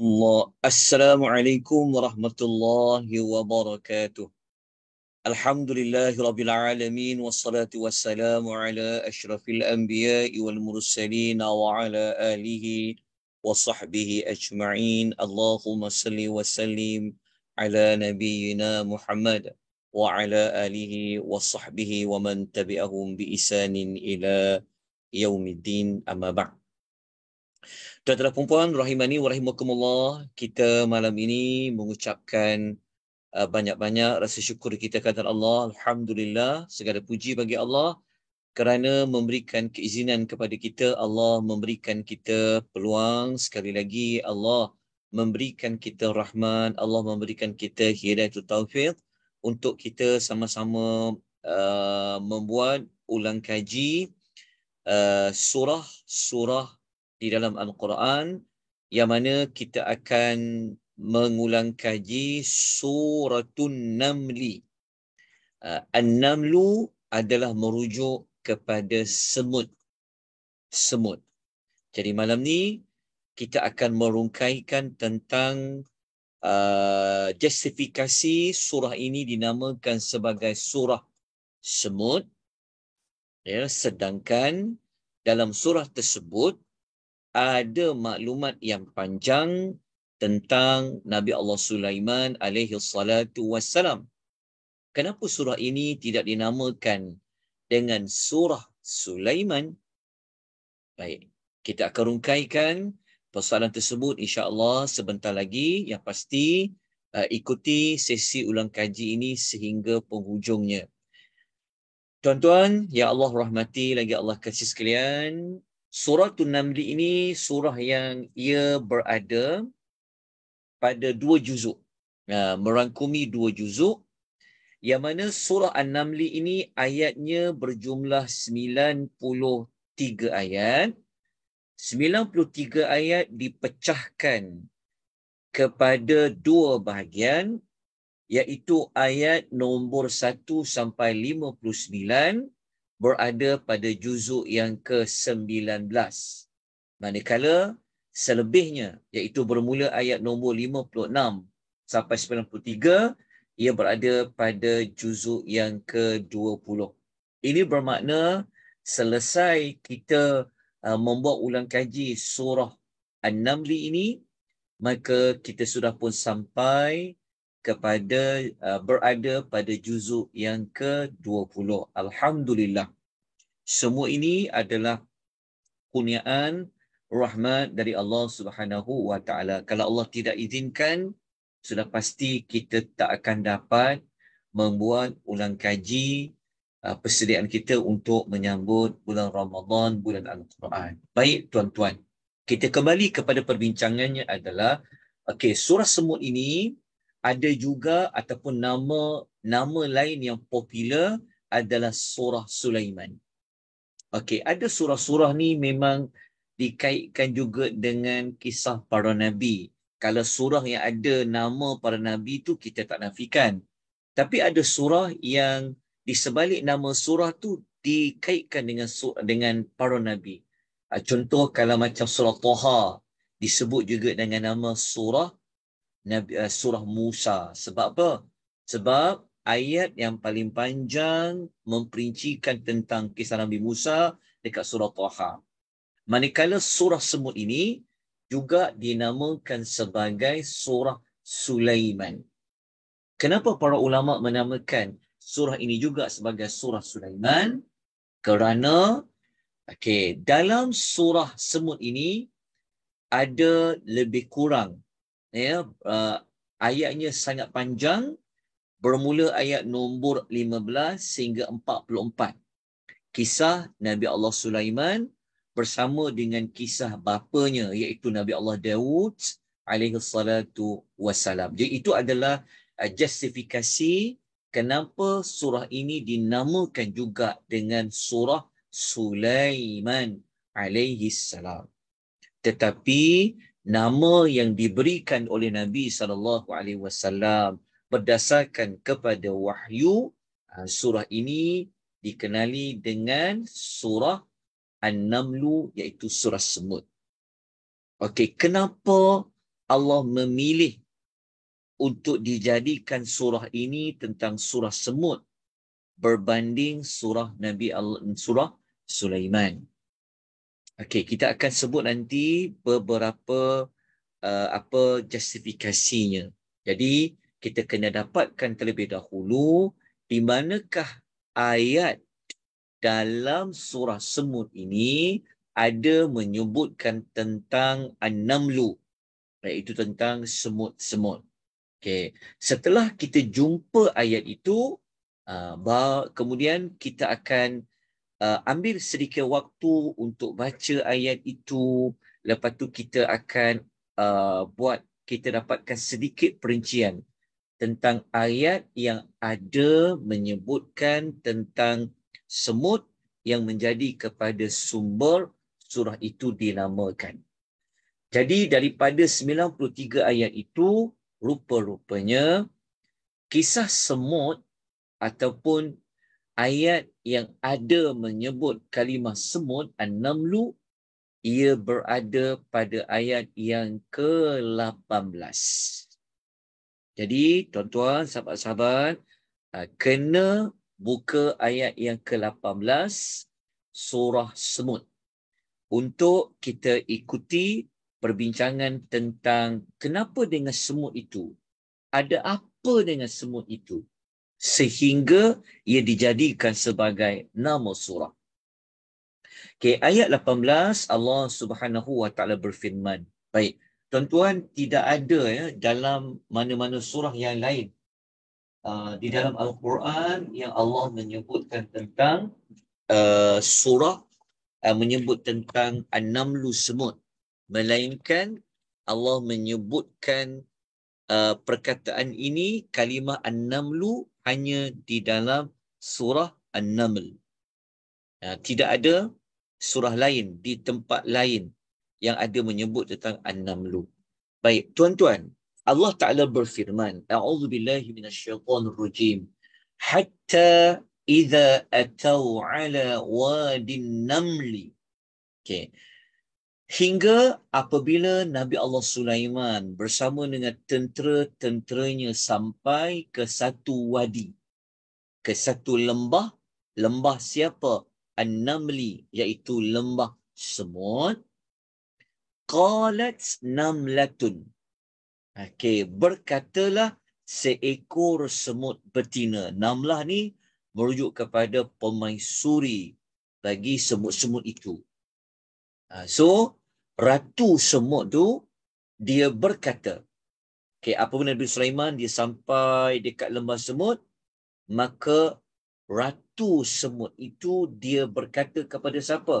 الله السلام عليكم ورحمة الله وبركاته الحمد لله رب العالمين والصلاة والسلام على أشرف الأنبياء والمرسلين وعلى آله وصحبه أجمعين اللهم صل وسلم على نبينا محمد وعلى آله وصحبه ومن تبعهم بإحسان إلى يوم الدين أما بعد Tuan-tuan puan rahimani wa rahimakumullah, kita malam ini mengucapkan uh, banyak-banyak rasa syukur kita kepada Allah. Alhamdulillah, segala puji bagi Allah kerana memberikan keizinan kepada kita. Allah memberikan kita peluang sekali lagi. Allah memberikan kita rahman. Allah memberikan kita hidayah hidayatul taufiq untuk kita sama-sama uh, membuat ulang kaji uh, surah-surah di dalam Al-Quran yang mana kita akan mengulang kaji suratun namli. Uh, An-namlu adalah merujuk kepada semut. Semut. Jadi malam ni kita akan merungkaikan tentang uh, justifikasi surah ini dinamakan sebagai surah semut. Ya, sedangkan dalam surah tersebut ada maklumat yang panjang tentang Nabi Allah Sulaiman alaihi salatu wassalam. Kenapa surah ini tidak dinamakan dengan surah Sulaiman? Baik, kita akan rungkaikan persoalan tersebut insya-Allah sebentar lagi yang pasti uh, ikuti sesi ulang kaji ini sehingga penghujungnya. Tuan-tuan, ya Allah rahmati lagi Allah kasih sekalian, Surah Tunamli ini surah yang ia berada pada dua juzuk. Ha, merangkumi dua juzuk. Yang mana surah An-Namli ini ayatnya berjumlah 93 ayat. 93 ayat dipecahkan kepada dua bahagian iaitu ayat nombor 1 sampai berada pada juzuk yang ke-19. Manakala selebihnya iaitu bermula ayat nombor 56 sampai 93 ia berada pada juzuk yang ke-20. Ini bermakna selesai kita uh, membuat ulang kaji surah An-Naml ini maka kita sudah pun sampai kepada uh, berada pada juzuk yang ke-20 alhamdulillah semua ini adalah kurniaan rahmat dari Allah Subhanahu wa taala kalau Allah tidak izinkan sudah pasti kita tak akan dapat membuat ulang kaji uh, persediaan kita untuk menyambut bulan Ramadan bulan Al-Quran baik tuan-tuan kita kembali kepada perbincangannya adalah okey surah semut ini ada juga ataupun nama nama lain yang popular adalah surah Sulaiman. Okey, ada surah-surah ni memang dikaitkan juga dengan kisah para nabi. Kalau surah yang ada nama para nabi tu kita tak nafikan. Tapi ada surah yang di sebalik nama surah tu dikaitkan dengan surah, dengan para nabi. Ah, contoh kalau macam surah Toha disebut juga dengan nama surah Nabi uh, surah Musa. Sebab apa? Sebab ayat yang paling panjang memperincikan tentang kisah Nabi Musa dekat surah Taha. Manakala surah semut ini juga dinamakan sebagai surah Sulaiman. Kenapa para ulama menamakan surah ini juga sebagai surah Sulaiman? Kerana okay, dalam surah semut ini ada lebih kurang ya uh, ayatnya sangat panjang bermula ayat nombor 15 sehingga 44 kisah Nabi Allah Sulaiman bersama dengan kisah bapanya iaitu Nabi Allah Dawud alaihi salatu wasalam. Jadi itu adalah eh, justifikasi kenapa surah ini dinamakan juga dengan surah Sulaiman alaihi salam. Tetapi nama yang diberikan oleh Nabi sallallahu alaihi wasallam berdasarkan kepada wahyu ah, surah ini dikenali dengan surah An-Namlu iaitu surah semut. Okey, kenapa Allah memilih untuk dijadikan surah ini tentang surah semut berbanding surah Nabi Allah surah Sulaiman. Okey, kita akan sebut nanti beberapa uh, apa justifikasinya. Jadi kita kena dapatkan terlebih dahulu di manakah ayat dalam surah Semut ini ada menyebutkan tentang An-Namlu iaitu tentang semut-semut. Okey, setelah kita jumpa ayat itu, uh, kemudian kita akan uh, ambil sedikit waktu untuk baca ayat itu lepas tu kita akan uh, buat kita dapatkan sedikit perincian tentang ayat yang ada menyebutkan tentang semut yang menjadi kepada sumber surah itu dinamakan. Jadi daripada 93 ayat itu rupa-rupanya kisah semut ataupun ayat yang ada menyebut kalimah semut an-namlu ia berada pada ayat yang ke-18. Jadi tuan-tuan sahabat-sahabat ah, kena buka ayat yang ke-18 surah semut untuk kita ikuti perbincangan tentang kenapa dengan semut itu ada apa dengan semut itu sehingga ia dijadikan sebagai nama surah. Okay, ayat 18 Allah Subhanahu Wa Taala berfirman. Baik, tuan-tuan tidak ada ya dalam mana-mana surah yang lain uh, di dalam Al-Quran yang Allah menyebutkan tentang uh, surah uh, menyebut tentang An-Namlu Semut melainkan Allah menyebutkan uh, perkataan ini kalimah An-Namlu hanya di dalam surah An-Naml. Ya, tidak ada surah lain di tempat lain yang ada menyebut tentang An-Naml. Baik, tuan-tuan, Allah Taala berfirman, A'udzu billahi minasyaitonir rajim. Hatta idza atau ala wadin namli Okay. Hingga apabila Nabi Allah Sulaiman bersama dengan tentera-tenteranya sampai ke satu wadi, ke satu lembah, lembah siapa? An-Namli, iaitu lembah semut. Qalat Namlatun. Okey, berkatalah seekor semut betina. Namlah ni merujuk kepada pemaisuri bagi semut-semut itu. Ah, so, ratu semut tu dia berkata okey apa pun Nabi Sulaiman dia sampai dekat lembah semut maka ratu semut itu dia berkata kepada siapa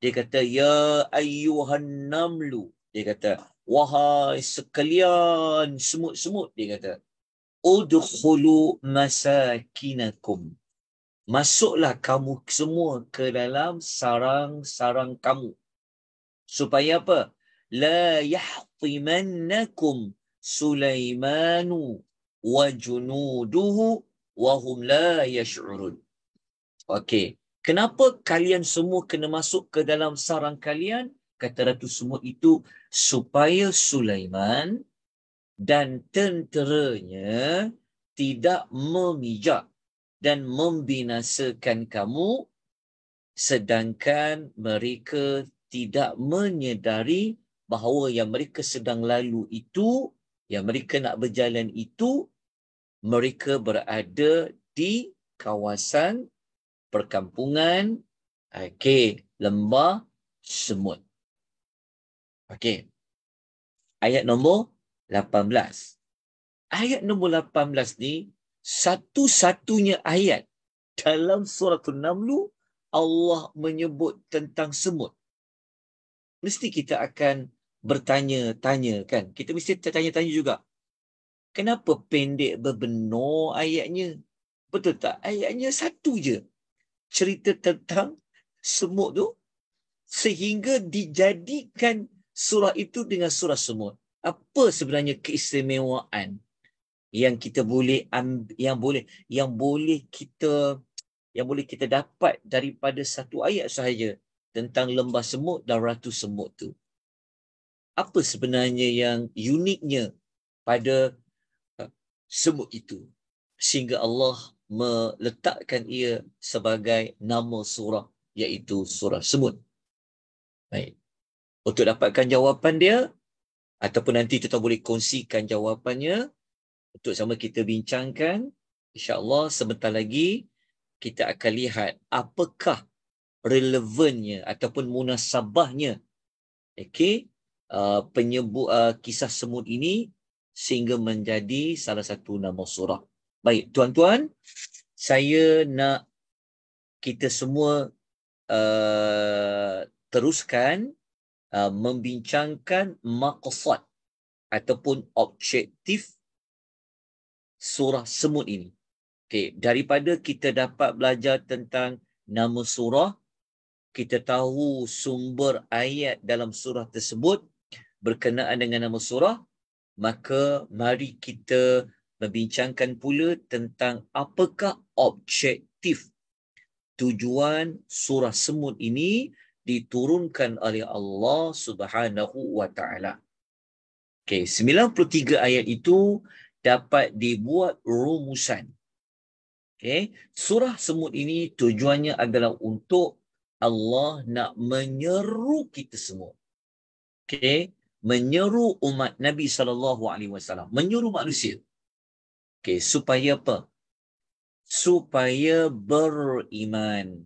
dia kata ya ayuhan namlu dia kata wahai sekalian semut-semut dia kata udkhulu masakinakum masuklah kamu semua ke dalam sarang-sarang kamu supaya apa la yahtimannakum sulaimanu wa junuduhu wa hum la yash'urun okey kenapa kalian semua kena masuk ke dalam sarang kalian kata ratu semua itu supaya sulaiman dan tenteranya tidak memijak dan membinasakan kamu sedangkan mereka tidak menyedari bahawa yang mereka sedang lalu itu, yang mereka nak berjalan itu, mereka berada di kawasan perkampungan, okay, lembah semut. Okay. Ayat nombor 18. Ayat nombor 18 ni, satu-satunya ayat dalam surah An-Naml Allah menyebut tentang semut mesti kita akan bertanya-tanya kan. Kita mesti tanya-tanya juga. Kenapa pendek berbenar ayatnya? Betul tak? Ayatnya satu je. Cerita tentang semut tu sehingga dijadikan surah itu dengan surah semut. Apa sebenarnya keistimewaan yang kita boleh yang boleh yang boleh kita yang boleh kita dapat daripada satu ayat sahaja tentang lembah semut dan ratu semut tu. Apa sebenarnya yang uniknya pada uh, semut itu sehingga Allah meletakkan ia sebagai nama surah iaitu surah semut. Baik. Untuk dapatkan jawapan dia ataupun nanti kita boleh kongsikan jawapannya untuk sama kita bincangkan insya-Allah sebentar lagi kita akan lihat apakah relevannya ataupun munasabahnya okay, uh, penyebu uh, kisah semut ini sehingga menjadi salah satu nama surah. Baik, tuan-tuan, saya nak kita semua uh, teruskan uh, membincangkan maqsad ataupun objektif surah semut ini. Okay, daripada kita dapat belajar tentang nama surah kita tahu sumber ayat dalam surah tersebut berkenaan dengan nama surah maka mari kita membincangkan pula tentang apakah objektif tujuan surah semut ini diturunkan oleh Allah Subhanahu wa taala. Okey, 93 ayat itu dapat dibuat rumusan. Okey, surah semut ini tujuannya adalah untuk Allah nak menyeru kita semua. Okay? Menyeru umat Nabi SAW. Menyeru manusia. Okay, supaya apa? Supaya beriman.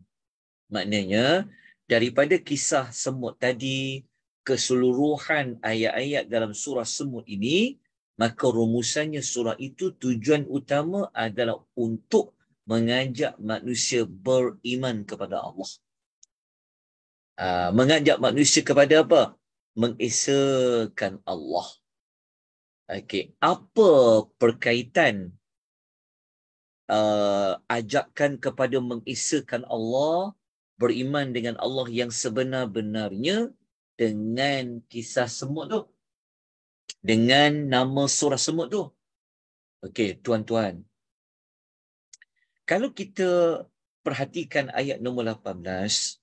Maknanya, daripada kisah semut tadi, keseluruhan ayat-ayat dalam surah semut ini, maka rumusannya surah itu tujuan utama adalah untuk mengajak manusia beriman kepada Allah. Ah, mengajak manusia kepada apa? Mengisahkan Allah. Okey, apa perkaitan uh, ah, ajakan kepada mengisahkan Allah, beriman dengan Allah yang sebenar-benarnya dengan kisah semut tu? Dengan nama surah semut tu? Okey, tuan-tuan. Kalau kita perhatikan ayat nombor 18,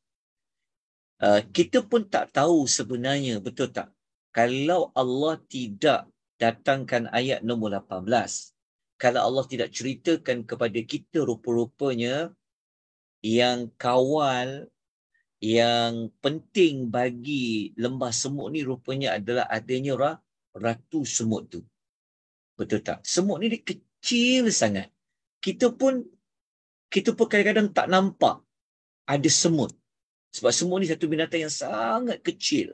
Uh, kita pun tak tahu sebenarnya betul tak kalau Allah tidak datangkan ayat nombor 18 kalau Allah tidak ceritakan kepada kita rupa-rupanya yang kawal yang penting bagi lembah semut ni rupanya adalah adanya rah, ratu semut tu betul tak semut ni dia kecil sangat kita pun kita pun kadang-kadang tak nampak ada semut sebab semua ni satu binatang yang sangat kecil.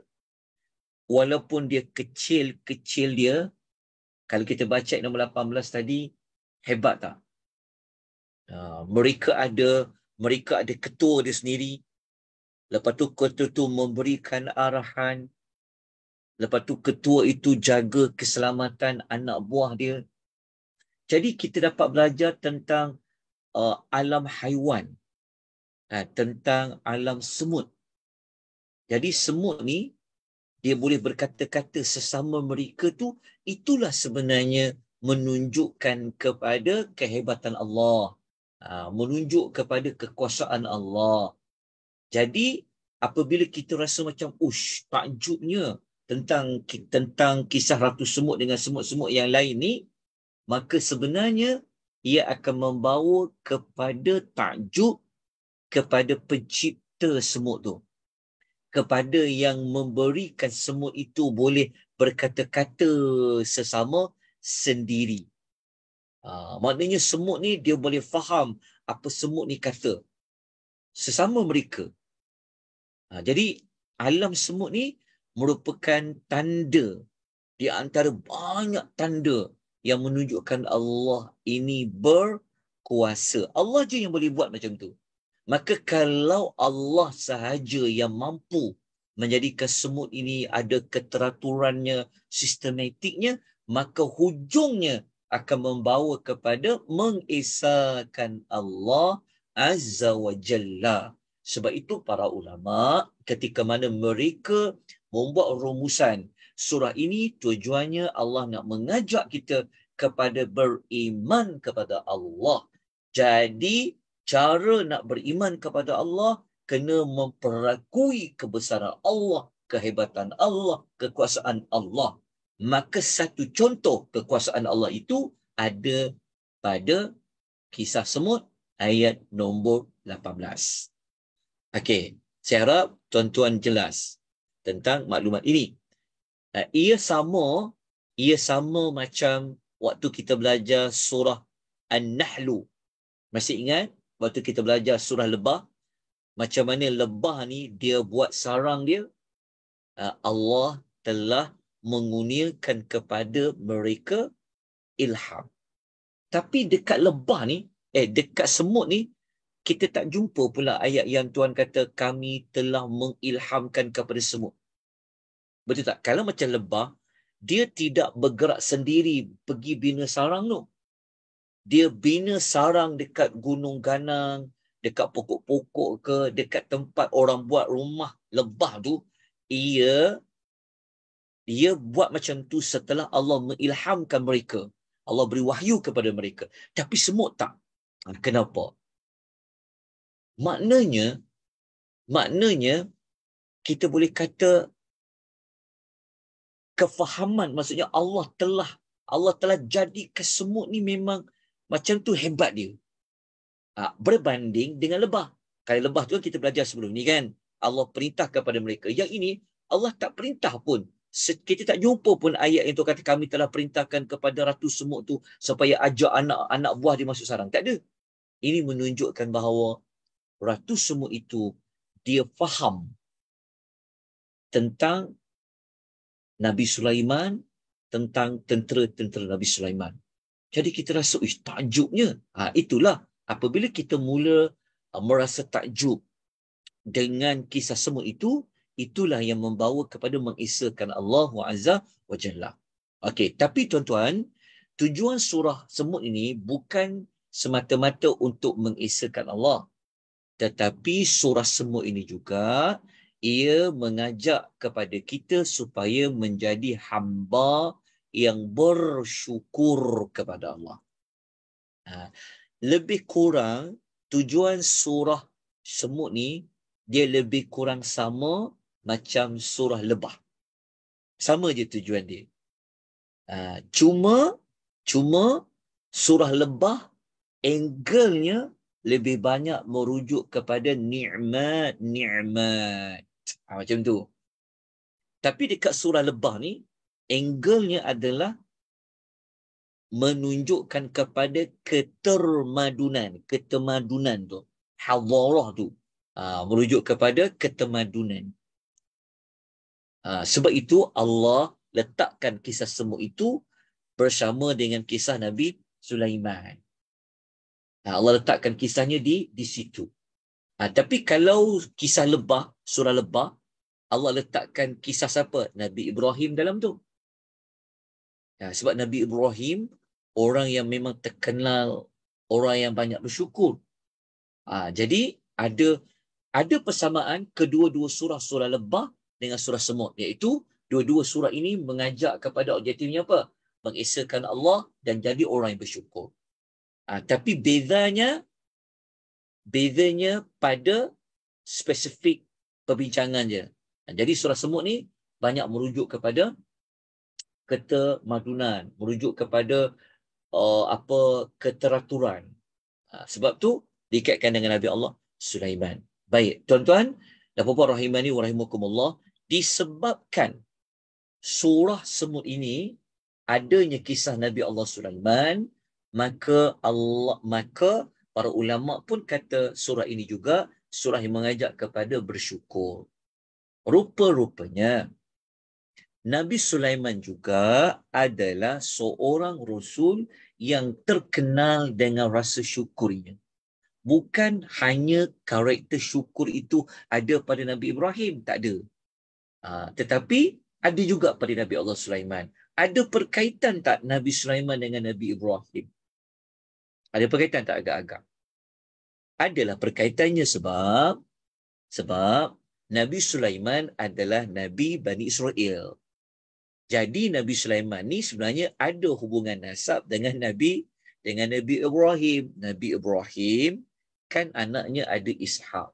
Walaupun dia kecil-kecil dia, kalau kita baca ayat nombor 18 tadi, hebat tak? Ha, mereka ada mereka ada ketua dia sendiri. Lepas tu ketua tu memberikan arahan. Lepas tu ketua itu jaga keselamatan anak buah dia. Jadi kita dapat belajar tentang uh, alam haiwan eh, tentang alam semut. Jadi semut ni dia boleh berkata-kata sesama mereka tu itulah sebenarnya menunjukkan kepada kehebatan Allah, ha, menunjuk kepada kekuasaan Allah. Jadi apabila kita rasa macam ush takjubnya tentang tentang kisah ratu semut dengan semut-semut yang lain ni maka sebenarnya ia akan membawa kepada takjub kepada pencipta semut tu kepada yang memberikan semut itu boleh berkata-kata sesama sendiri ha, maknanya semut ni dia boleh faham apa semut ni kata sesama mereka ha, jadi alam semut ni merupakan tanda di antara banyak tanda yang menunjukkan Allah ini berkuasa. Allah je yang boleh buat macam tu. Maka kalau Allah sahaja yang mampu menjadikan semut ini ada keteraturannya, sistematiknya, maka hujungnya akan membawa kepada mengesahkan Allah Azza wa Jalla. Sebab itu para ulama ketika mana mereka membuat rumusan surah ini tujuannya Allah nak mengajak kita kepada beriman kepada Allah. Jadi cara nak beriman kepada Allah kena memperakui kebesaran Allah, kehebatan Allah, kekuasaan Allah. Maka satu contoh kekuasaan Allah itu ada pada kisah semut ayat nombor 18. Okey, saya harap tuan-tuan jelas tentang maklumat ini. Ia sama, ia sama macam waktu kita belajar surah An-Nahlu. Masih ingat waktu kita belajar surah lebah macam mana lebah ni dia buat sarang dia uh, Allah telah mengunilkan kepada mereka ilham tapi dekat lebah ni eh dekat semut ni kita tak jumpa pula ayat yang Tuhan kata kami telah mengilhamkan kepada semut betul tak kalau macam lebah dia tidak bergerak sendiri pergi bina sarang tu no? dia bina sarang dekat gunung ganang, dekat pokok-pokok ke, dekat tempat orang buat rumah lebah tu, ia dia buat macam tu setelah Allah mengilhamkan mereka. Allah beri wahyu kepada mereka. Tapi semut tak. Ha, kenapa? Maknanya, maknanya kita boleh kata kefahaman maksudnya Allah telah Allah telah jadi kesemut ni memang macam tu hebat dia. Ha, berbanding dengan lebah. Kali lebah tu kan kita belajar sebelum ni kan. Allah perintah kepada mereka. Yang ini Allah tak perintah pun. Kita tak jumpa pun ayat yang tu kata kami telah perintahkan kepada ratu semut tu supaya ajak anak anak buah dia masuk sarang. Tak ada. Ini menunjukkan bahawa ratu semut itu dia faham tentang Nabi Sulaiman tentang tentera-tentera Nabi Sulaiman. Jadi kita rasa, ih takjubnya. Ha, itulah apabila kita mula uh, merasa takjub dengan kisah semua itu, itulah yang membawa kepada mengisahkan Allah Azza wa Jalla. Okey, tapi tuan-tuan, tujuan surah semut ini bukan semata-mata untuk mengisahkan Allah. Tetapi surah semut ini juga ia mengajak kepada kita supaya menjadi hamba yang bersyukur kepada Allah. Ha, lebih kurang tujuan surah semut ni dia lebih kurang sama macam surah lebah. Sama je tujuan dia. Ha, cuma cuma surah lebah angle-nya lebih banyak merujuk kepada nikmat-nikmat. Ha, macam tu. Tapi dekat surah lebah ni angle-nya adalah menunjukkan kepada ketermadunan, ketermadunan tu, hadarah tu, ha, merujuk kepada ketemadunan. Ha, sebab itu Allah letakkan kisah semua itu bersama dengan kisah Nabi Sulaiman. Ha, Allah letakkan kisahnya di di situ. tapi kalau kisah lebah, surah lebah, Allah letakkan kisah siapa? Nabi Ibrahim dalam tu. Ya, sebab Nabi Ibrahim orang yang memang terkenal orang yang banyak bersyukur. Ha, jadi ada ada persamaan kedua-dua surah surah lebah dengan surah semut iaitu dua-dua surah ini mengajak kepada objektifnya apa? Mengesakan Allah dan jadi orang yang bersyukur. Ha, tapi bezanya bezanya pada spesifik perbincangan je. Ha, jadi surah semut ni banyak merujuk kepada kata madunan merujuk kepada uh, apa keteraturan uh, sebab tu dikaitkan dengan Nabi Allah Sulaiman baik tuan-tuan dan puan-puan rahimani wa rahimakumullah disebabkan surah semut ini adanya kisah Nabi Allah Sulaiman maka Allah maka para ulama pun kata surah ini juga surah yang mengajak kepada bersyukur rupa-rupanya Nabi Sulaiman juga adalah seorang rasul yang terkenal dengan rasa syukurnya. Bukan hanya karakter syukur itu ada pada Nabi Ibrahim, tak ada. Ha, tetapi ada juga pada Nabi Allah Sulaiman. Ada perkaitan tak Nabi Sulaiman dengan Nabi Ibrahim? Ada perkaitan tak agak-agak? Adalah perkaitannya sebab sebab Nabi Sulaiman adalah Nabi Bani Israel. Jadi Nabi Sulaiman ni sebenarnya ada hubungan nasab dengan Nabi dengan Nabi Ibrahim. Nabi Ibrahim kan anaknya ada Ishak.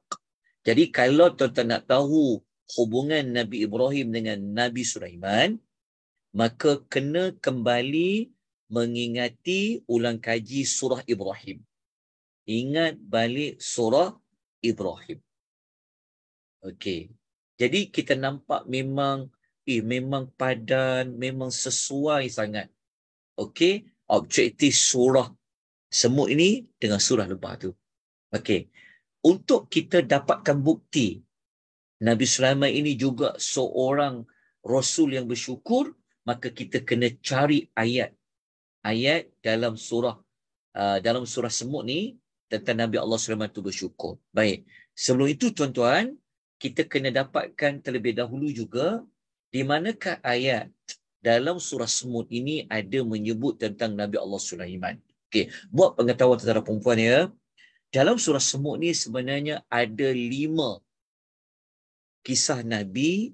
Jadi kalau tuan-tuan nak tahu hubungan Nabi Ibrahim dengan Nabi Sulaiman, maka kena kembali mengingati ulang kaji surah Ibrahim. Ingat balik surah Ibrahim. Okey. Jadi kita nampak memang eh memang padan, memang sesuai sangat. Okey, objektif surah semut ini dengan surah lebah tu. Okey. Untuk kita dapatkan bukti Nabi Sulaiman ini juga seorang rasul yang bersyukur, maka kita kena cari ayat ayat dalam surah uh, dalam surah semut ni tentang Nabi Allah Sulaiman itu bersyukur. Baik. Sebelum itu tuan-tuan, kita kena dapatkan terlebih dahulu juga di manakah ayat dalam surah Semut ini ada menyebut tentang Nabi Allah Sulaiman. Okey, buat pengetahuan tentara perempuan ya. Dalam surah Semut ni sebenarnya ada lima kisah Nabi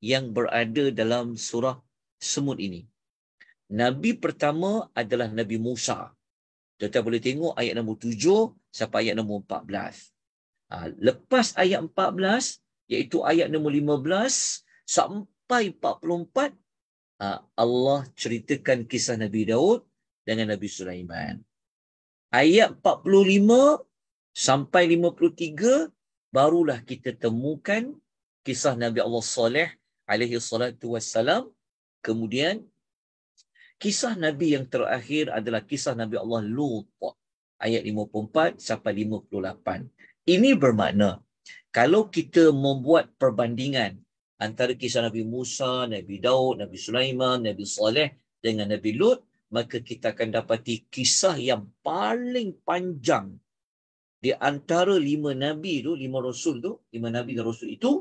yang berada dalam surah Semut ini. Nabi pertama adalah Nabi Musa. Kita boleh tengok ayat nombor tujuh sampai ayat nombor empat belas. Ha, lepas ayat empat belas, iaitu ayat nombor lima belas, sampai sampai 44 ah, Allah ceritakan kisah Nabi Daud dengan Nabi Sulaiman. Ayat 45 sampai 53 barulah kita temukan kisah Nabi Allah Saleh alaihi salatu wassalam. Kemudian kisah Nabi yang terakhir adalah kisah Nabi Allah Lut ayat 54 sampai 58. Ini bermakna kalau kita membuat perbandingan antara kisah Nabi Musa, Nabi Daud, Nabi Sulaiman, Nabi Saleh dengan Nabi Lut, maka kita akan dapati kisah yang paling panjang di antara lima nabi tu, lima rasul tu, lima nabi dan rasul itu,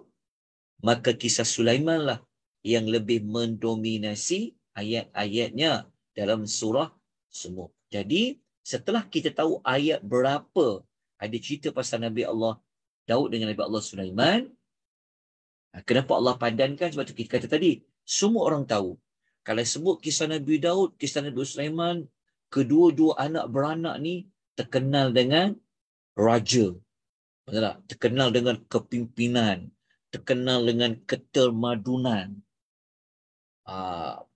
maka kisah Sulaiman lah yang lebih mendominasi ayat-ayatnya dalam surah semua. Jadi, setelah kita tahu ayat berapa ada cerita pasal Nabi Allah Daud dengan Nabi Allah Sulaiman, Ha, kenapa Allah pandankan sebab tu kita kata tadi, semua orang tahu. Kalau sebut kisah Nabi Daud, kisah Nabi Sulaiman, kedua-dua anak beranak ni terkenal dengan raja. Betul Terkenal dengan kepimpinan, terkenal dengan ketermadunan. Ha,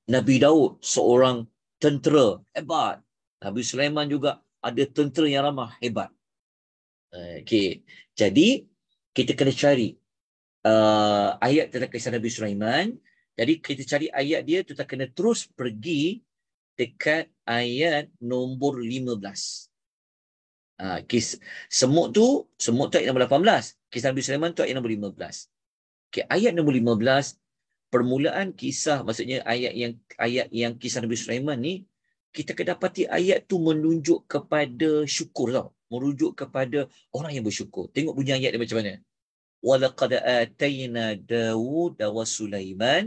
Nabi Daud seorang tentera hebat. Nabi Sulaiman juga ada tentera yang ramah hebat. Ha, okay, Jadi kita kena cari uh, ayat tentang kisah Nabi Sulaiman. Jadi kita cari ayat dia, kita kena terus pergi dekat ayat nombor 15. Uh, ah, kis, semut tu, semut tu ayat nombor 18. Kisah Nabi Sulaiman tu ayat nombor 15. Okay, ayat nombor 15, permulaan kisah, maksudnya ayat yang ayat yang kisah Nabi Sulaiman ni, kita kedapati ayat tu menunjuk kepada syukur tau. Merujuk kepada orang yang bersyukur. Tengok bunyi ayat dia macam mana. ولقد آتينا داود وسليمان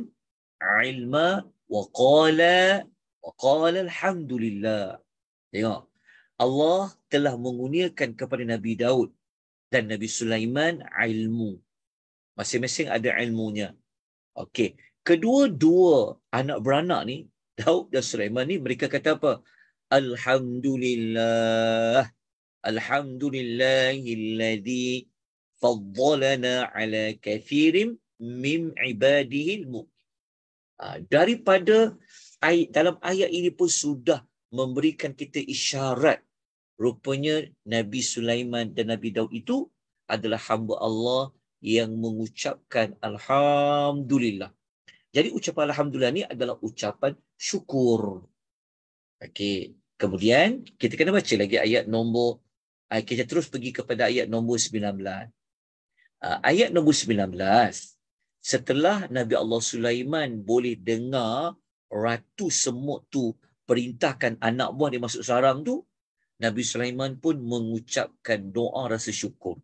علما وقال وقال الحمد لله Tengok. Allah telah mengurniakan kepada Nabi Daud dan Nabi Sulaiman ilmu. Masing-masing ada ilmunya. Okey. Kedua-dua anak beranak ni, Daud dan Sulaiman ni, mereka kata apa? Alhamdulillah. Alhamdulillahilladzi faddalana ala kathirim mim ibadihi mu'min. daripada ayat, dalam ayat ini pun sudah memberikan kita isyarat rupanya Nabi Sulaiman dan Nabi Daud itu adalah hamba Allah yang mengucapkan alhamdulillah. Jadi ucapan alhamdulillah ni adalah ucapan syukur. Okey, kemudian kita kena baca lagi ayat nombor ah, kita terus pergi kepada ayat nombor Ah, ayat nombor 19 setelah Nabi Allah Sulaiman boleh dengar ratu semut tu perintahkan anak buah dia masuk sarang tu Nabi Sulaiman pun mengucapkan doa rasa syukur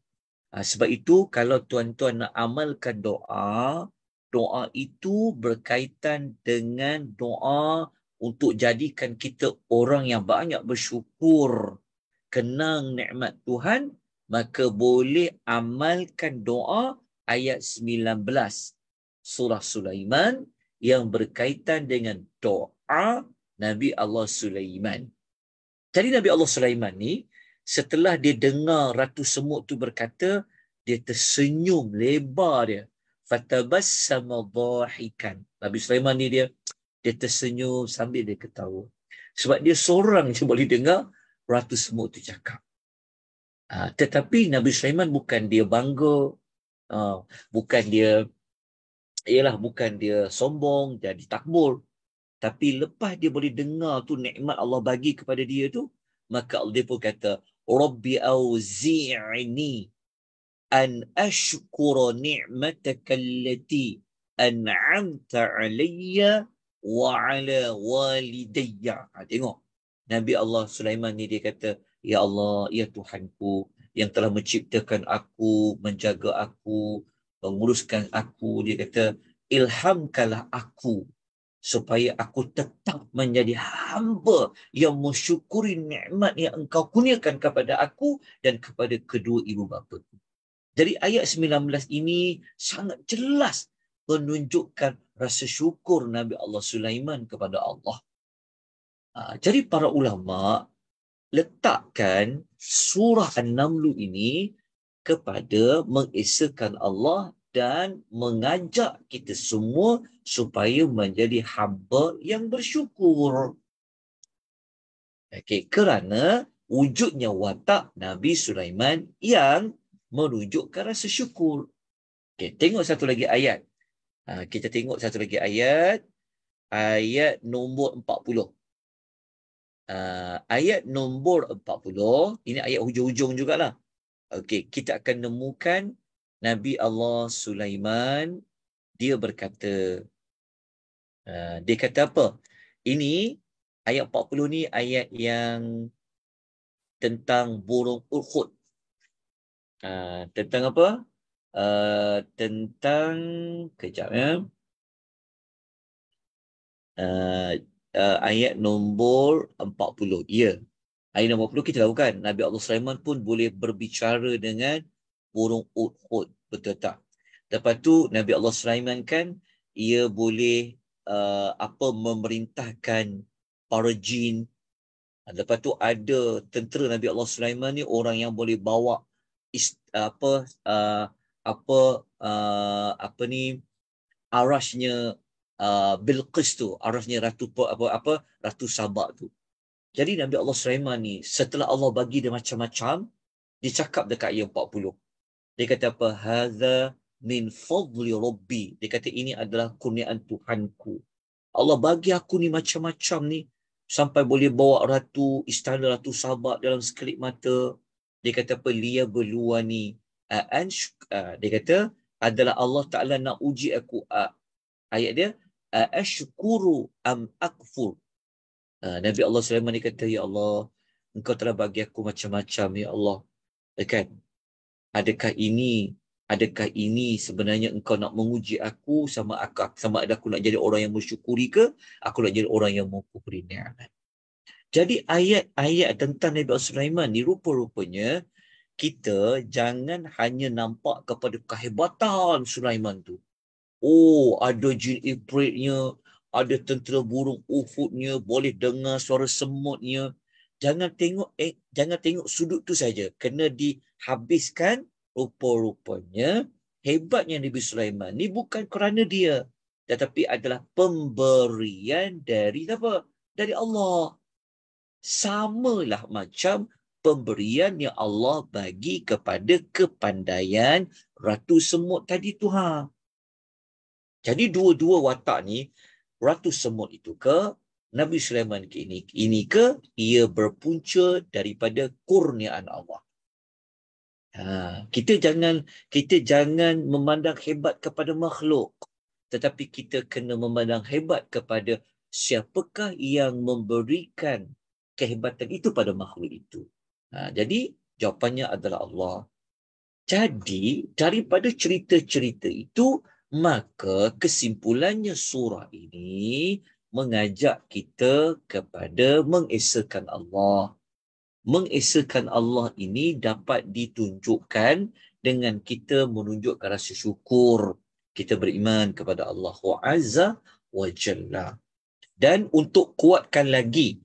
ah, sebab itu kalau tuan-tuan nak amalkan doa doa itu berkaitan dengan doa untuk jadikan kita orang yang banyak bersyukur kenang nikmat Tuhan maka boleh amalkan doa ayat 19 surah Sulaiman yang berkaitan dengan doa Nabi Allah Sulaiman. Jadi Nabi Allah Sulaiman ni setelah dia dengar ratu semut tu berkata dia tersenyum lebar dia fatabassama dhahikan. Nabi Sulaiman ni dia dia tersenyum sambil dia ketawa. Sebab dia seorang je boleh dengar ratu semut tu cakap. Ah, tetapi Nabi Sulaiman bukan dia bangga, ha, bukan dia ialah bukan dia sombong jadi takbur. Tapi lepas dia boleh dengar tu nikmat Allah bagi kepada dia tu, maka dia pun kata, "Rabbi auzi'ni an ashkura ni'mataka allati an'amta 'alayya wa 'ala walidayya." Ha, tengok. Nabi Allah Sulaiman ni dia kata, Ya Allah, Ya Tuhanku yang telah menciptakan aku, menjaga aku, menguruskan aku. Dia kata, ilhamkanlah aku supaya aku tetap menjadi hamba yang mensyukuri nikmat yang engkau kurniakan kepada aku dan kepada kedua ibu bapa. Dari ayat 19 ini sangat jelas menunjukkan rasa syukur Nabi Allah Sulaiman kepada Allah. Ha, jadi para ulama letakkan surah An-Namlu ini kepada mengesakan Allah dan mengajak kita semua supaya menjadi hamba yang bersyukur. Okay kerana wujudnya watak Nabi Sulaiman yang merujukkan rasa syukur. Okay tengok satu lagi ayat. Ha, kita tengok satu lagi ayat. Ayat nombor puluh uh, ayat nombor 40 ini ayat hujung-hujung jugalah okey kita akan nemukan Nabi Allah Sulaiman dia berkata uh, dia kata apa ini ayat 40 ni ayat yang tentang burung urkut uh, ah, tentang apa uh, tentang kejap ya uh, uh, ayat nombor 40. Ya. Ayat nombor 40 kita lakukan. Nabi Allah Sulaiman pun boleh berbicara dengan burung Uhud. Betul tak? Lepas tu Nabi Allah Sulaiman kan ia boleh uh, apa memerintahkan para jin. Lepas tu ada tentera Nabi Allah Sulaiman ni orang yang boleh bawa apa uh, apa uh, apa ni arasnya Uh, Bilqis tu arafnya ratu apa apa ratu Saba tu jadi Nabi Allah Sulaiman ni setelah Allah bagi dia macam-macam dia cakap dekat ayat 40 dia kata apa hadza min fadli rabbi dia kata ini adalah kurniaan Tuhanku Allah bagi aku ni macam-macam ni sampai boleh bawa ratu istana ratu Saba dalam sekelip mata dia kata apa liya beluani uh, dia kata adalah Allah Taala nak uji aku ayat dia aashkuru am akfur ah, Nabi Allah Sulaiman ni kata ya Allah engkau telah bagi aku macam-macam ya Allah eh, kan adakah ini adakah ini sebenarnya engkau nak menguji aku sama aku sama ada aku nak jadi orang yang bersyukuri ke aku nak jadi orang yang mengkufuri ni'mat jadi ayat-ayat tentang Nabi Sulaiman ni rupa-rupanya kita jangan hanya nampak kepada kehebatan Sulaiman tu. Oh, ada jin ipritnya, ada tentera burung ufudnya, boleh dengar suara semutnya. Jangan tengok eh, jangan tengok sudut tu saja. Kena dihabiskan rupa-rupanya. Hebatnya Nabi Sulaiman ni bukan kerana dia. Tetapi adalah pemberian dari apa? Dari Allah. Samalah macam pemberian yang Allah bagi kepada kepandaian ratu semut tadi Tuhan. Jadi dua-dua watak ni, ratu semut itu ke, Nabi Sulaiman ini, ini ke, ia berpunca daripada kurniaan Allah. Ha, kita jangan kita jangan memandang hebat kepada makhluk. Tetapi kita kena memandang hebat kepada siapakah yang memberikan kehebatan itu pada makhluk itu. Ha, jadi jawapannya adalah Allah. Jadi daripada cerita-cerita itu, maka kesimpulannya surah ini mengajak kita kepada mengesahkan Allah. Mengesahkan Allah ini dapat ditunjukkan dengan kita menunjukkan rasa syukur. Kita beriman kepada Allah Azza wa Jalla. Dan untuk kuatkan lagi,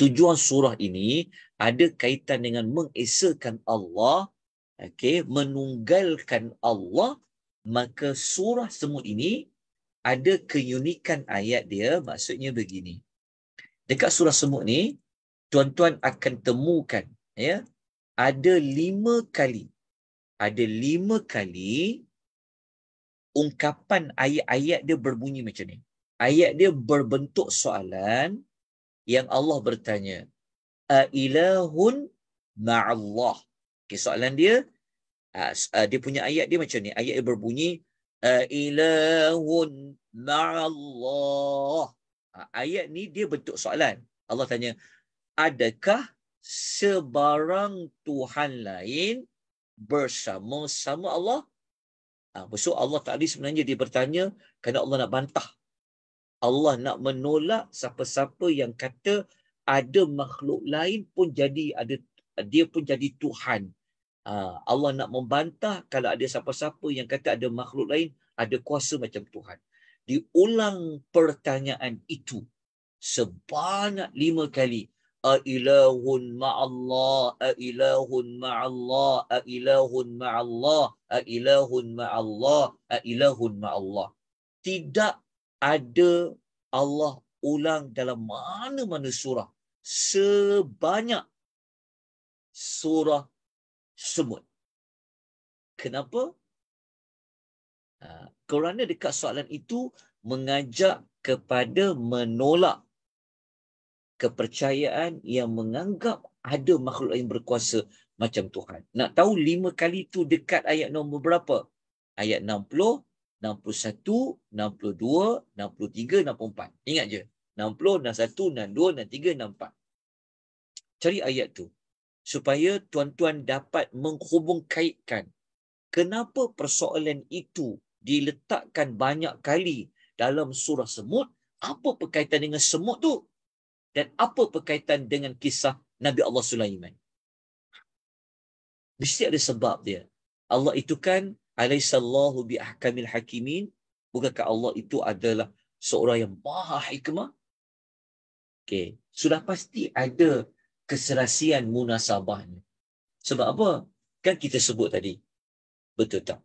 tujuan surah ini ada kaitan dengan mengesahkan Allah, okay, menunggalkan Allah maka surah semut ini ada keunikan ayat dia maksudnya begini dekat surah semut ni tuan-tuan akan temukan ya ada lima kali ada lima kali ungkapan ayat-ayat dia berbunyi macam ni ayat dia berbentuk soalan yang Allah bertanya a ilahun ma'allah okay, soalan dia Ah, ah, dia punya ayat dia macam ni ayat dia berbunyi ah, ilahun ma'allah ayat ni dia bentuk soalan Allah tanya adakah sebarang tuhan lain bersama-sama Allah so Allah tadi sebenarnya dia bertanya kerana Allah nak bantah Allah nak menolak siapa-siapa yang kata ada makhluk lain pun jadi ada dia pun jadi tuhan Ha, Allah nak membantah kalau ada siapa-siapa yang kata ada makhluk lain ada kuasa macam Tuhan. Diulang pertanyaan itu sebanyak lima kali. A A'ilahun ma'allah, a'ilahun ma'allah, a'ilahun ma'allah, a'ilahun ma'allah, a'ilahun ma'allah. Tidak ada Allah ulang dalam mana-mana surah sebanyak surah semut. Kenapa? Ha, ah, kerana dekat soalan itu mengajak kepada menolak kepercayaan yang menganggap ada makhluk yang berkuasa macam Tuhan. Nak tahu lima kali itu dekat ayat nombor berapa? Ayat 60, 61, 62, 63, 64. Ingat je. 60, 61, 62, 63, 64. Cari ayat tu supaya tuan-tuan dapat menghubung kaitkan kenapa persoalan itu diletakkan banyak kali dalam surah semut apa perkaitan dengan semut tu dan apa perkaitan dengan kisah Nabi Allah Sulaiman mesti ada sebab dia Allah itu kan alaisallahu bi hakimin bukankah Allah itu adalah seorang yang maha hikmah okay sudah pasti ada keserasian munasabah ni. Sebab apa? Kan kita sebut tadi. Betul tak?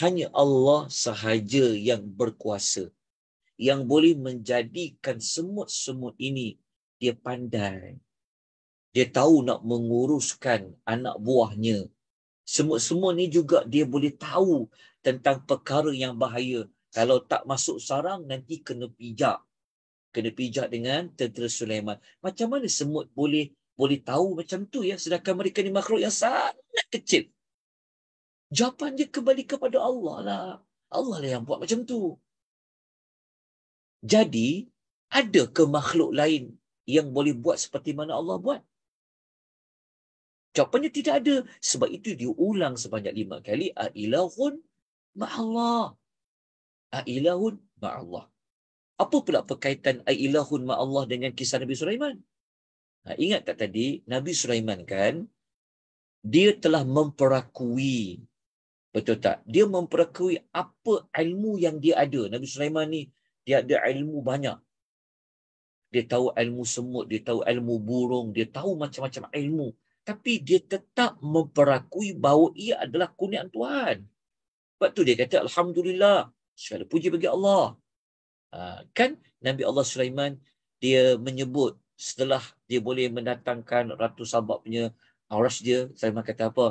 Hanya Allah sahaja yang berkuasa. Yang boleh menjadikan semut-semut ini. Dia pandai. Dia tahu nak menguruskan anak buahnya. Semut-semut ni juga dia boleh tahu tentang perkara yang bahaya. Kalau tak masuk sarang, nanti kena pijak. Kena pijak dengan tentera Sulaiman. Macam mana semut boleh boleh tahu macam tu ya sedangkan mereka ni makhluk yang sangat kecil jawapan dia kembali kepada Allah lah Allah lah yang buat macam tu jadi ada ke makhluk lain yang boleh buat seperti mana Allah buat jawapannya tidak ada sebab itu dia ulang sebanyak lima kali a ilahun ma'allah a ilahun ma'allah apa pula perkaitan a ilahun ma'allah dengan kisah Nabi Sulaiman Ha, ingat tak tadi Nabi Sulaiman kan dia telah memperakui betul tak? Dia memperakui apa ilmu yang dia ada. Nabi Sulaiman ni dia ada ilmu banyak. Dia tahu ilmu semut, dia tahu ilmu burung, dia tahu macam-macam ilmu. Tapi dia tetap memperakui bahawa ia adalah kuniaan Tuhan. Sebab tu dia kata alhamdulillah, segala puji bagi Allah. Ha, kan Nabi Allah Sulaiman dia menyebut setelah dia boleh mendatangkan Ratu Sabak punya arash dia, Sulaiman kata apa?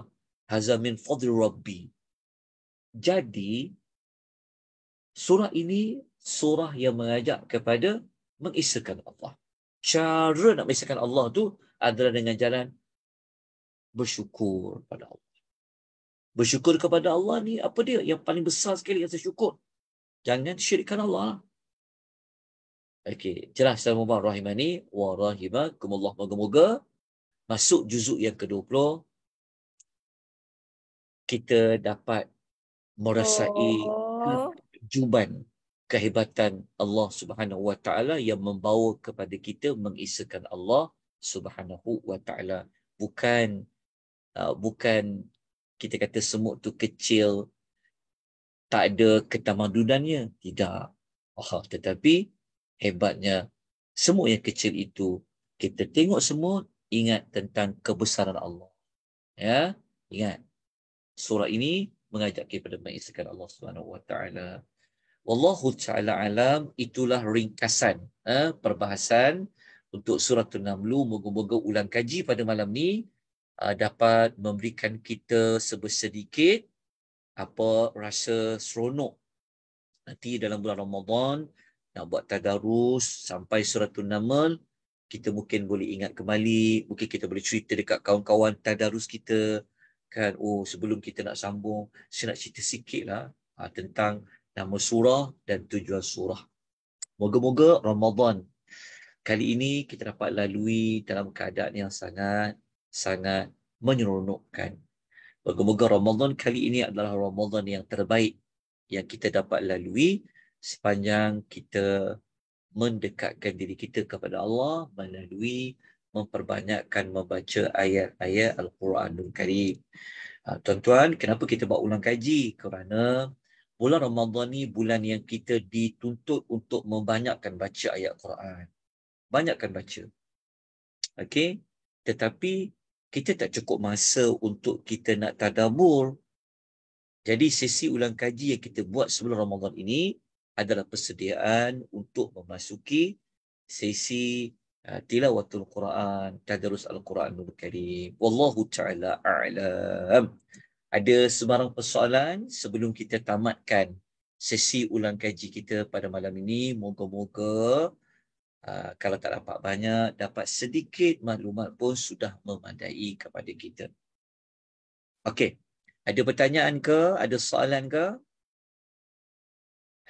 Hazamin min fadli rabbi. Jadi, surah ini surah yang mengajak kepada mengisahkan Allah. Cara nak mengisahkan Allah tu adalah dengan jalan bersyukur kepada Allah. Bersyukur kepada Allah ni apa dia? Yang paling besar sekali yang saya syukur. Jangan syirikkan Allah. Lah. Okey, jelas Assalamualaikum rahimani wa rahimakumullah. Moga-moga masuk juzuk yang ke-20 kita dapat merasai oh. kejuban kehebatan Allah Subhanahu Wa Taala yang membawa kepada kita mengisahkan Allah Subhanahu Wa Taala bukan uh, bukan kita kata semut tu kecil tak ada ketamadunannya tidak oh, tetapi hebatnya semua yang kecil itu kita tengok semua ingat tentang kebesaran Allah. Ya, ingat. Surah ini mengajak kepada mengisahkan Allah Subhanahu Wa Taala. Wallahu taala alam itulah ringkasan eh, perbahasan untuk surah An-Naml. Moga-moga ulang kaji pada malam ni eh, dapat memberikan kita sebesar sedikit apa rasa seronok nanti dalam bulan Ramadan nak buat tadarus sampai surat an-naml kita mungkin boleh ingat kembali mungkin kita boleh cerita dekat kawan-kawan tadarus kita kan oh sebelum kita nak sambung saya nak cerita sikitlah ha, ah, tentang nama surah dan tujuan surah moga-moga Ramadan kali ini kita dapat lalui dalam keadaan yang sangat sangat menyeronokkan moga-moga Ramadan kali ini adalah Ramadan yang terbaik yang kita dapat lalui sepanjang kita mendekatkan diri kita kepada Allah melalui memperbanyakkan membaca ayat-ayat Al-Quranul Karim. Ah, tuan-tuan, kenapa kita buat ulang kaji? Kerana bulan Ramadhan ni bulan yang kita dituntut untuk membanyakkan baca ayat Quran. Banyakkan baca. Okey? Tetapi kita tak cukup masa untuk kita nak tadabur. Jadi sesi ulang kaji yang kita buat sebelum Ramadhan ini, adalah persediaan untuk memasuki sesi uh, tilawatul Quran, tadarus al-Quranul Karim. Wallahu taala a'lam. Ada sebarang persoalan sebelum kita tamatkan sesi ulang kaji kita pada malam ini. Moga-moga Uh, kalau tak dapat banyak, dapat sedikit maklumat pun sudah memadai kepada kita. Okey, ada pertanyaan ke? Ada soalan ke?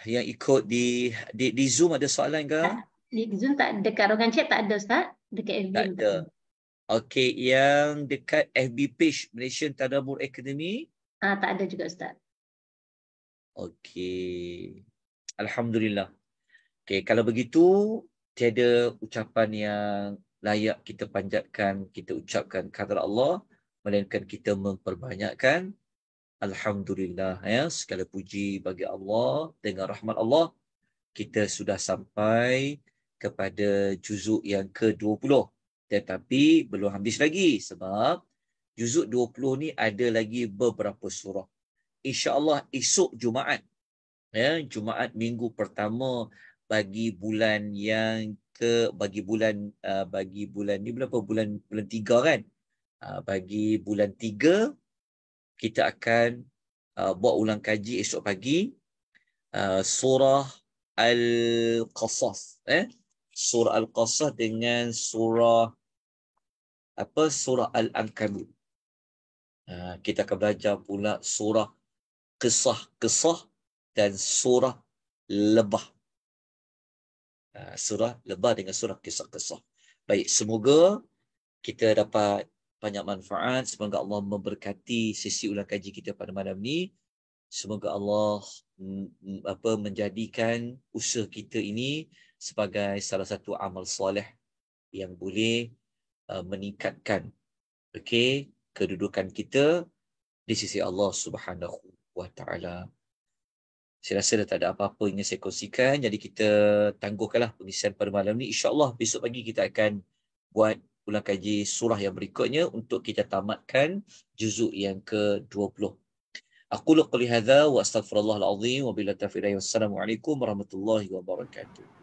yang ikut di di, di Zoom ada soalan ke? Di, di Zoom tak dekat ruangan chat tak ada Ustaz. Dekat FB tak ada. Okey, yang dekat FB page Malaysian Tadabbur Academy? Ah, tak ada juga Ustaz. Okey. Alhamdulillah. Okey, kalau begitu tiada ucapan yang layak kita panjatkan, kita ucapkan kepada Allah melainkan kita memperbanyakkan Alhamdulillah. Ya, segala puji bagi Allah dengan rahmat Allah. Kita sudah sampai kepada juzuk yang ke-20. Tetapi belum habis lagi sebab juzuk 20 ni ada lagi beberapa surah. InsyaAllah esok Jumaat. Ya, Jumaat minggu pertama bagi bulan yang ke bagi bulan uh, bagi bulan ni berapa bulan bulan tiga kan uh, bagi bulan tiga kita akan uh, buat ulang kaji esok pagi uh, surah al-qasas eh surah al-qasas dengan surah apa surah al-ankabut uh, kita akan belajar pula surah kisah-kisah dan surah lebah uh, surah lebah dengan surah kisah-kisah baik semoga kita dapat banyak manfaat. Semoga Allah memberkati sesi ulang kaji kita pada malam ni. Semoga Allah mm, mm, apa menjadikan usaha kita ini sebagai salah satu amal soleh yang boleh uh, meningkatkan okay kedudukan kita di sisi Allah Subhanahu wa taala. Saya rasa dah tak ada apa-apa yang saya kongsikan. Jadi kita tangguhkanlah pengisian pada malam ni. Insya Allah besok pagi kita akan buat ulang kaji surah yang berikutnya untuk kita tamatkan juzuk yang ke-20. Aqulu qali hadza wa astaghfirullahal wa billahi taufiq wa assalamu alaikum warahmatullahi wabarakatuh.